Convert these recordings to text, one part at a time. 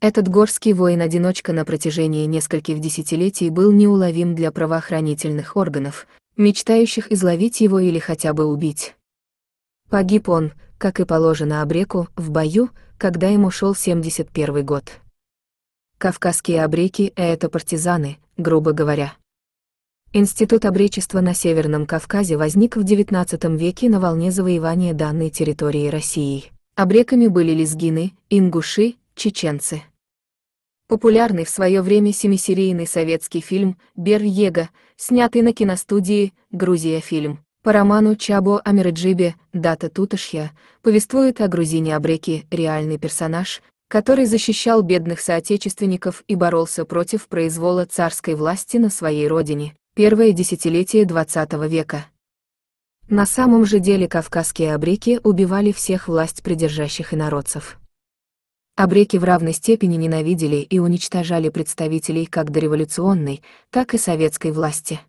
Этот горский воин-одиночка на протяжении нескольких десятилетий был неуловим для правоохранительных органов, мечтающих изловить его или хотя бы убить. Погиб он, как и положено обреку, в бою, когда ему шел 71 год. Кавказские обреки – это партизаны, грубо говоря. Институт обречества на Северном Кавказе возник в XIX веке на волне завоевания данной территории России. Обреками были лезгины, ингуши, чеченцы. Популярный в свое время семисерийный советский фильм «Бер-Его», снятый на киностудии «Грузия фильм», по роману Чабо Амираджиби «Дата Тутышья», повествует о грузине Абреке, реальный персонаж, который защищал бедных соотечественников и боролся против произвола царской власти на своей родине, первое десятилетие XX века. На самом же деле кавказские абреки убивали всех власть придержащих инородцев. Обреки в равной степени ненавидели и уничтожали представителей как дореволюционной, так и советской власти.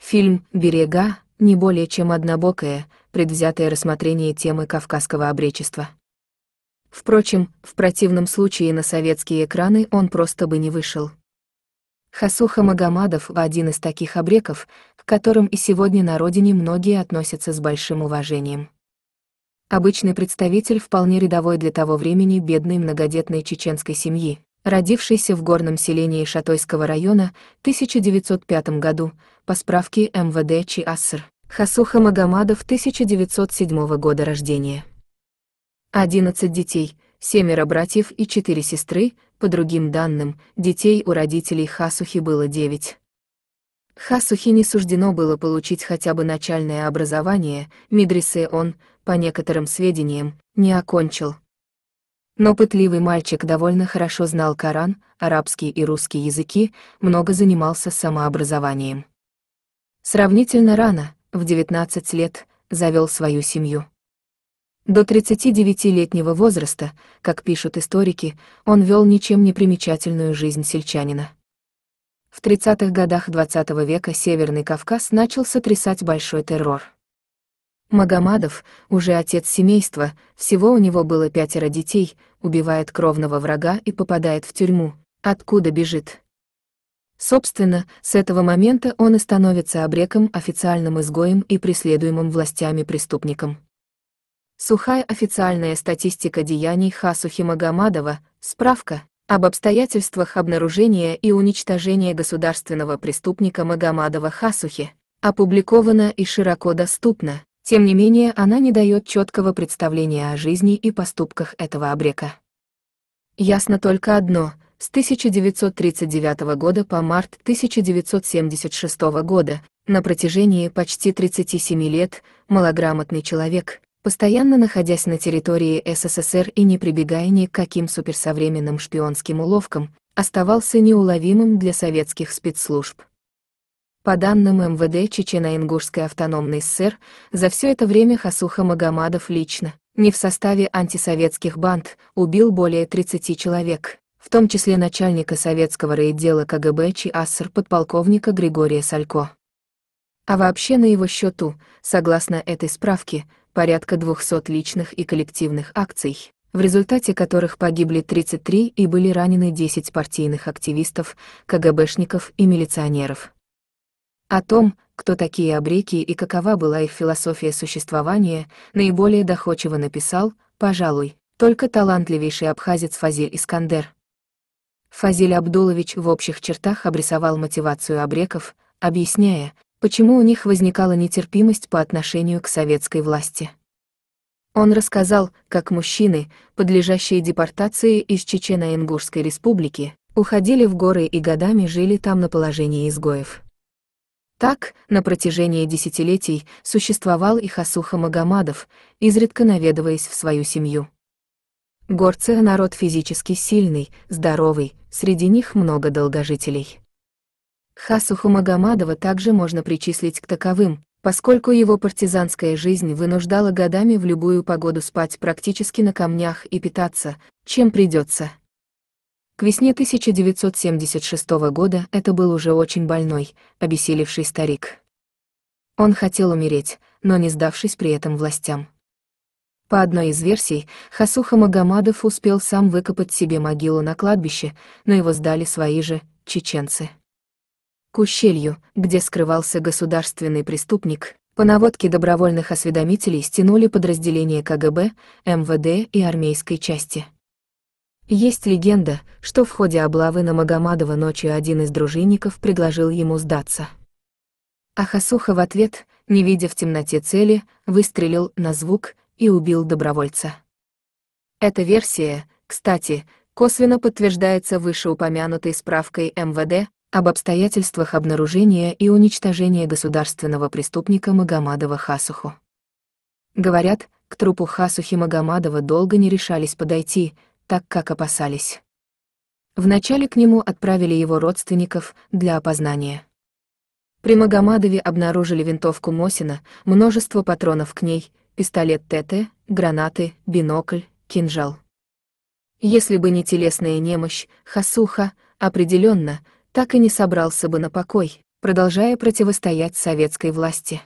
Фильм «Берега» — не более чем однобокое, предвзятое рассмотрение темы кавказского обречества. Впрочем, в противном случае на советские экраны он просто бы не вышел. Хасуха Магомадов – один из таких обреков, к которым и сегодня на родине многие относятся с большим уважением обычный представитель вполне рядовой для того времени бедной многодетной чеченской семьи, родившийся в горном селении Шатойского района в 1905 году, по справке МВД Чиассер, Хасуха Магомадов 1907 года рождения. 11 детей, семеро братьев и четыре сестры, по другим данным, детей у родителей Хасухи было девять. Хасухи не суждено было получить хотя бы начальное образование, медресе он, по некоторым сведениям, не окончил. Но пытливый мальчик довольно хорошо знал Коран, арабский и русский языки, много занимался самообразованием. Сравнительно рано, в 19 лет, завел свою семью. До 39-летнего возраста, как пишут историки, он вел ничем не примечательную жизнь сельчанина. В 30-х годах XX -го века Северный Кавказ начал сотрясать большой террор. Магомадов, уже отец семейства, всего у него было пятеро детей, убивает кровного врага и попадает в тюрьму, откуда бежит. Собственно, с этого момента он и становится обреком, официальным изгоем и преследуемым властями преступником. Сухая официальная статистика деяний Хасухи Магомадова, справка об обстоятельствах обнаружения и уничтожения государственного преступника Магомадова Хасухи, опубликована и широко доступна, тем не менее она не дает четкого представления о жизни и поступках этого обрека. Ясно только одно, с 1939 года по март 1976 года, на протяжении почти 37 лет, малограмотный человек, постоянно находясь на территории СССР и не прибегая ни к каким суперсовременным шпионским уловкам, оставался неуловимым для советских спецслужб. По данным МВД Чечено-Ингушской автономной ССР, за все это время Хасуха Магомадов лично, не в составе антисоветских банд, убил более 30 человек, в том числе начальника советского райотдела КГБ ЧАСР подполковника Григория Салько. А вообще на его счету, согласно этой справке, порядка 200 личных и коллективных акций, в результате которых погибли 33 и были ранены 10 партийных активистов, КГБшников и милиционеров. О том, кто такие обреки и какова была их философия существования, наиболее доходчиво написал, пожалуй, только талантливейший абхазец Фазиль Искандер. Фазиль Абдулович в общих чертах обрисовал мотивацию обреков, объясняя, почему у них возникала нетерпимость по отношению к советской власти. Он рассказал, как мужчины, подлежащие депортации из Чечено-Ингушской республики, уходили в горы и годами жили там на положении изгоев. Так, на протяжении десятилетий существовал и Хасуха Магомадов, изредка наведываясь в свою семью. Горцы — народ физически сильный, здоровый, среди них много долгожителей. Хасуху Магомадова также можно причислить к таковым, поскольку его партизанская жизнь вынуждала годами в любую погоду спать практически на камнях и питаться, чем придется. К весне 1976 года это был уже очень больной, обессилевший старик. Он хотел умереть, но не сдавшись при этом властям. По одной из версий, Хасуха Магомадов успел сам выкопать себе могилу на кладбище, но его сдали свои же, чеченцы к ущелью, где скрывался государственный преступник, по наводке добровольных осведомителей стянули подразделения КГБ, МВД и армейской части. Есть легенда, что в ходе облавы на Магомадова ночью один из дружинников предложил ему сдаться. А Хасуха в ответ, не видя в темноте цели, выстрелил на звук и убил добровольца. Эта версия, кстати, косвенно подтверждается вышеупомянутой справкой МВД об обстоятельствах обнаружения и уничтожения государственного преступника Магомадова Хасуху. Говорят, к трупу Хасухи Магомадова долго не решались подойти, так как опасались. Вначале к нему отправили его родственников для опознания. При Магомадове обнаружили винтовку Мосина, множество патронов к ней, пистолет ТТ, гранаты, бинокль, кинжал. Если бы не телесная немощь, Хасуха, определенно, так и не собрался бы на покой, продолжая противостоять советской власти.